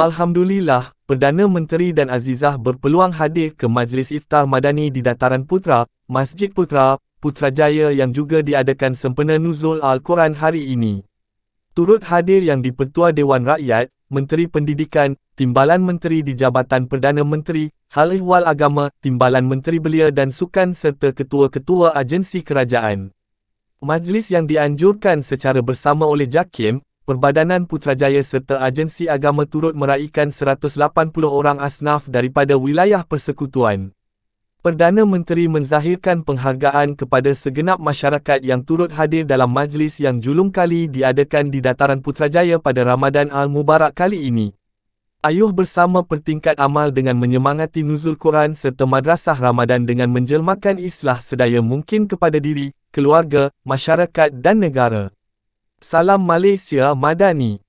Alhamdulillah, Perdana Menteri dan Azizah berpeluang hadir ke Majlis Iftar Madani di Dataran Putra, Masjid Putra, Putrajaya yang juga diadakan sempena Nuzul Al-Quran hari ini. Turut hadir yang dipertua Dewan Rakyat, Menteri Pendidikan, Timbalan Menteri di Jabatan Perdana Menteri, Hal Ehwal Agama, Timbalan Menteri Belia dan Sukan serta Ketua-Ketua Agensi Kerajaan. Majlis yang dianjurkan secara bersama oleh JAKIM, Perbadanan Putrajaya serta agensi agama turut meraihkan 180 orang asnaf daripada wilayah persekutuan. Perdana Menteri menzahirkan penghargaan kepada segenap masyarakat yang turut hadir dalam majlis yang julung kali diadakan di Dataran Putrajaya pada Ramadan Al-Mubarak kali ini. Ayuh bersama pertingkat amal dengan menyemangati Nuzul Quran serta Madrasah Ramadan dengan menjelmakan islah sedaya mungkin kepada diri, keluarga, masyarakat dan negara. Salam Malaysia Madani